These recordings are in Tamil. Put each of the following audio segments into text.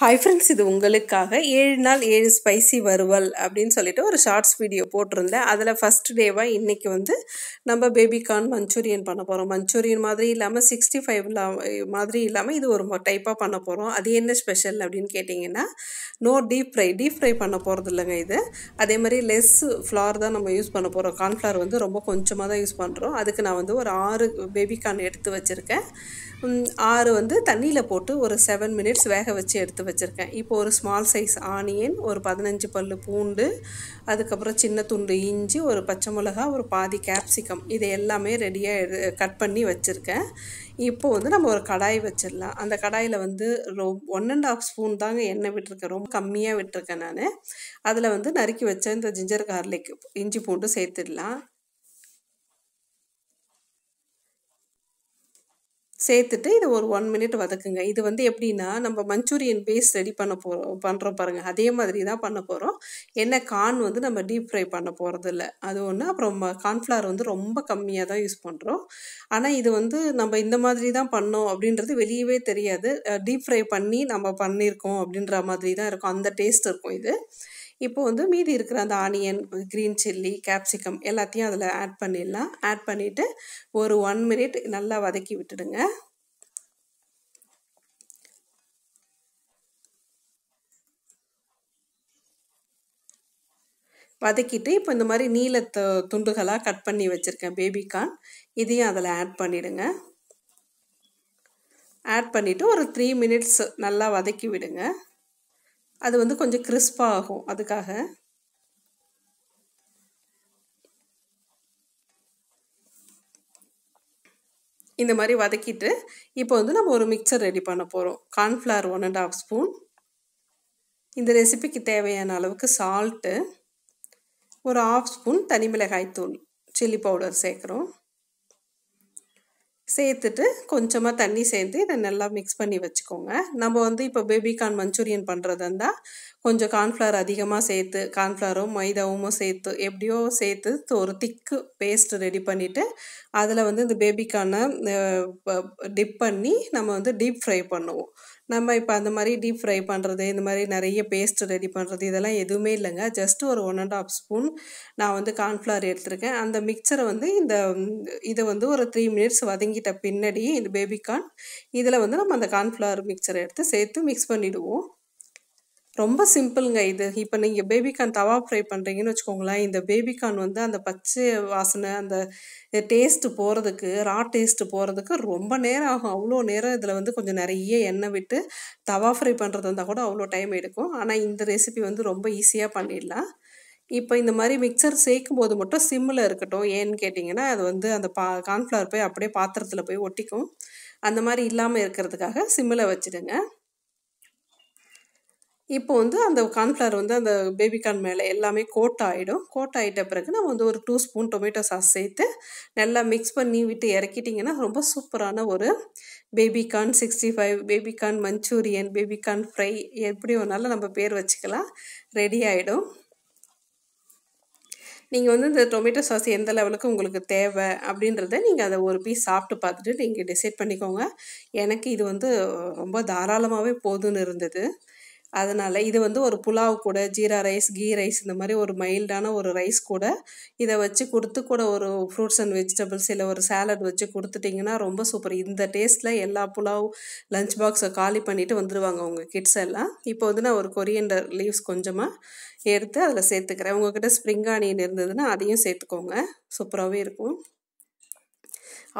ஹாய் ஃப்ரெண்ட்ஸ் இது உங்களுக்காக ஏழு நாள் ஏழு ஸ்பைசி வறுவல் அப்படின்னு சொல்லிட்டு ஒரு ஷார்ட்ஸ் வீடியோ போட்டிருந்தேன் அதில் ஃபஸ்ட் டேவாக இன்றைக்கி வந்து நம்ம பேபி கார்ன் மஞ்சூரியன் பண்ண போகிறோம் மஞ்சூரியன் மாதிரி இல்லாமல் சிக்ஸ்டி ஃபைவ் மாதிரி இல்லாமல் இது ஒரு டைப்பாக பண்ண போகிறோம் அது என்ன ஸ்பெஷல் அப்படின்னு கேட்டிங்கன்னா no deep fry deep fry பண்ண போகிறது இல்லைங்க இது அதே மாதிரி லெஸ் ஃப்ளார் தான் நம்ம யூஸ் பண்ண போகிறோம் கார்ன்ஃப்ளவர் வந்து ரொம்ப கொஞ்சமாக தான் யூஸ் பண்ணுறோம் அதுக்கு நான் வந்து ஒரு ஆறு பேபி கார்ன் எடுத்து வச்சுருக்கேன் ஆறு வந்து தண்ணியில் போட்டு ஒரு செவன் மினிட்ஸ் வேக வச்சு எடுத்து வச்சுருக்கேன் இப்போ ஒரு ஸ்மால் சைஸ் ஆனியன் ஒரு பதினஞ்சு பல் பூண்டு அதுக்கப்புறம் சின்ன துண்டு இஞ்சி ஒரு பச்சை மிளகா ஒரு பாதி கேப்சிகம் இது எல்லாமே ரெடியாக கட் பண்ணி வச்சுருக்கேன் இப்போ வந்து நம்ம ஒரு கடாய் வச்சிடலாம் அந்த கடாயில் வந்து ரொ ஒன் அண்ட் ஆஃப் ஸ்பூன் தாங்க எண்ணெய் விட்டுருக்கேன் ரொம்ப கம்மியாக விட்டுருக்கேன் நான் அதில் வந்து நறுக்கி வச்ச இந்த ஜிஞ்சர் கார்லிக் இஞ்சி பூண்டு சேர்த்துடலாம் சேர்த்துட்டு இதை ஒரு ஒன் மினிட் வதக்குங்க இது வந்து எப்படின்னா நம்ம மஞ்சூரியன் பேஸ் ரெடி பண்ண போகிறோம் பண்ணுறோம் பாருங்கள் அதே மாதிரி தான் பண்ண போகிறோம் என்ன கார்ன் வந்து நம்ம டீப் ஃப்ரை பண்ண போகிறது இல்லை அது ஒன்று அப்புறம் கார்ன்ஃப்ளவர் வந்து ரொம்ப கம்மியாக தான் யூஸ் பண்ணுறோம் ஆனால் இது வந்து நம்ம இந்த மாதிரி தான் பண்ணோம் அப்படின்றது வெளியவே தெரியாது டீப் ஃப்ரை பண்ணி நம்ம பண்ணியிருக்கோம் அப்படின்ற மாதிரி தான் இருக்கும் அந்த டேஸ்ட் இருக்கும் இது இப்போ வந்து மீதி இருக்கிற அந்த ஆனியன் க்ரீன் சில்லி கேப்சிகம் எல்லாத்தையும் அதில் ஆட் பண்ணிடலாம் ஆட் பண்ணிவிட்டு ஒரு ஒன் மினிட் நல்லா வதக்கி விட்டுடுங்க வதக்கிட்டு இப்போ இந்த மாதிரி நீல துண்டுகளாக கட் பண்ணி வச்சுருக்கேன் பேபிகான் இதையும் அதில் ஆட் பண்ணிவிடுங்க ஆட் பண்ணிவிட்டு ஒரு த்ரீ மினிட்ஸ் நல்லா வதக்கி விடுங்க அது வந்து கொஞ்சம் கிறிஸ்பாக ஆகும் அதுக்காக இந்த மாதிரி வதக்கிட்டு இப்போ வந்து நம்ம ஒரு மிக்சர் ரெடி பண்ண போகிறோம் cornflour one and half spoon இந்த ரெசிபிக்கு தேவையான அளவுக்கு சால்ட்டு ஒரு ஆஃப் ஸ்பூன் தனி மிளகாய் தூள் சில்லி பவுடர் சேர்க்குறோம் சேர்த்துட்டு கொஞ்சமாக தண்ணி சேர்த்து இதை நல்லா மிக்ஸ் பண்ணி வச்சுக்கோங்க நம்ம வந்து இப்போ பேபி கார்ன் மஞ்சூரியன் பண்ணுறதா இருந்தால் கொஞ்சம் கார்ன்ஃப்ளவர் அதிகமாக சேர்த்து கார்ன்ஃப்ளவரும் மைதாவும் சேர்த்து எப்படியோ சேர்த்து ஒரு திக்கு பேஸ்ட் ரெடி பண்ணிவிட்டு அதில் வந்து இந்த பேபி கார்னை டிப் பண்ணி நம்ம வந்து டீப் ஃப்ரை பண்ணுவோம் நம்ம இப்போ அந்த மாதிரி டீப் ஃப்ரை பண்ணுறது இந்த மாதிரி நிறைய பேஸ்ட் ரெடி பண்ணுறது இதெல்லாம் எதுவுமே இல்லைங்க ஜஸ்ட் ஒரு ஒன் அண்ட் ஆஃப் ஸ்பூன் நான் வந்து கார்ன்ஃப்ளவர் எடுத்திருக்கேன் அந்த மிக்சரை வந்து இந்த இதை வந்து ஒரு த்ரீ மினிட்ஸ் வதங்கிட்ட பின்னாடி இந்த பேபிகார்ன் இதில் வந்து நம்ம அந்த கார்ன்ஃப்ளவர் மிக்சரை எடுத்து சேர்த்து மிக்ஸ் பண்ணிவிடுவோம் ரொம்ப சிம்பிளுங்க இது இப்போ நீங்கள் பேபிகார்ன் தவா ஃப்ரை பண்ணுறீங்கன்னு வச்சுக்கோங்களேன் இந்த பேபிகார்ன் வந்து அந்த பச்சை வாசனை அந்த டேஸ்ட்டு போகிறதுக்கு ரா டேஸ்ட்டு போகிறதுக்கு ரொம்ப நேரம் ஆகும் அவ்வளோ நேரம் இதில் வந்து கொஞ்சம் நிறைய எண்ணெய் விட்டு தவா ஃப்ரை பண்ணுறது இருந்தால் கூட அவ்வளோ டைம் எடுக்கும் ஆனால் இந்த ரெசிபி வந்து ரொம்ப ஈஸியாக பண்ணிடலாம் இப்போ இந்த மாதிரி மிக்சர் சேர்க்கும் போது மட்டும் சிம்மில் இருக்கட்டும் ஏன்னு கேட்டிங்கன்னா அது வந்து அந்த பா கார்ன்ஃப்ளவர் போய் அப்படியே பாத்திரத்தில் போய் ஒட்டிக்கும் அந்த மாதிரி இல்லாமல் இருக்கிறதுக்காக சிம்மில் வச்சுடுங்க இப்போ வந்து அந்த கார்ன்ஃப்ளவர் வந்து அந்த பேபி கார்ன் மேலே எல்லாமே கோட் ஆகிடும் கோட் ஆகிட்ட பிறகு நம்ம வந்து ஒரு டூ ஸ்பூன் டொமேட்டோ சாஸ் சேர்த்து நல்லா மிக்ஸ் பண்ணி விட்டு இறக்கிட்டிங்கன்னா ரொம்ப சூப்பரான ஒரு baby corn sixty five baby corn Manchurian baby corn fry எப்படி ஒன்றாலும் நம்ம பேர் வச்சுக்கலாம் ரெடி ஆகிடும் நீங்கள் வந்து இந்த டொமேட்டோ சாஸ் எந்த லெவலுக்கு உங்களுக்கு தேவை அப்படின்றத நீங்கள் அதை ஒரு பீஸ் சாப்பிட்டு பார்த்துட்டு நீங்கள் டிசைட் பண்ணிக்கோங்க எனக்கு இது வந்து ரொம்ப தாராளமாகவே போதும்னு இருந்தது அதனால் இது வந்து ஒரு புலாவ் கூட ஜீரா ரைஸ் கீ ரைஸ் இந்த மாதிரி ஒரு மைல்டான ஒரு ரைஸ் கூட இதை வச்சு கொடுத்து கூட ஒரு ஃப்ரூட்ஸ் அண்ட் வெஜிடபிள்ஸ் இல்லை ஒரு சேலட் வச்சு கொடுத்துட்டிங்கன்னா ரொம்ப சூப்பர் இந்த டேஸ்ட்டில் எல்லா புலாவ் லஞ்ச் பாக்ஸை காலி பண்ணிவிட்டு வந்துடுவாங்க உங்கள் கிட்ஸ் எல்லாம் இப்போ வந்து நான் ஒரு கொரியண்டர் லீவ்ஸ் கொஞ்சமாக எடுத்து அதில் சேர்த்துக்கிறேன் உங்ககிட்ட ஸ்ப்ரிங் ஆனியன் இருந்ததுன்னா அதையும் சேர்த்துக்கோங்க சூப்பராகவே இருக்கும்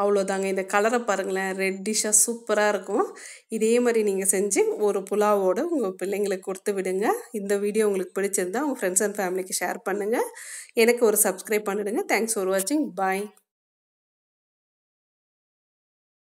அவ்வளோதாங்க இந்த கலரை பாருங்களேன் ரெட்டிஷாக சூப்பராக இருக்கும் இதே மாதிரி நீங்கள் செஞ்சு ஒரு புலாவோடு உங்கள் பிள்ளைங்களுக்கு கொடுத்து விடுங்க இந்த வீடியோ உங்களுக்கு பிடிச்சிருந்தா உங்கள் ஃப்ரெண்ட்ஸ் அண்ட் ஃபேமிலிக்கு ஷேர் பண்ணுங்கள் எனக்கு ஒரு சப்ஸ்கிரைப் பண்ணிவிடுங்க தேங்க்ஸ் ஃபார் வாட்சிங் பாய்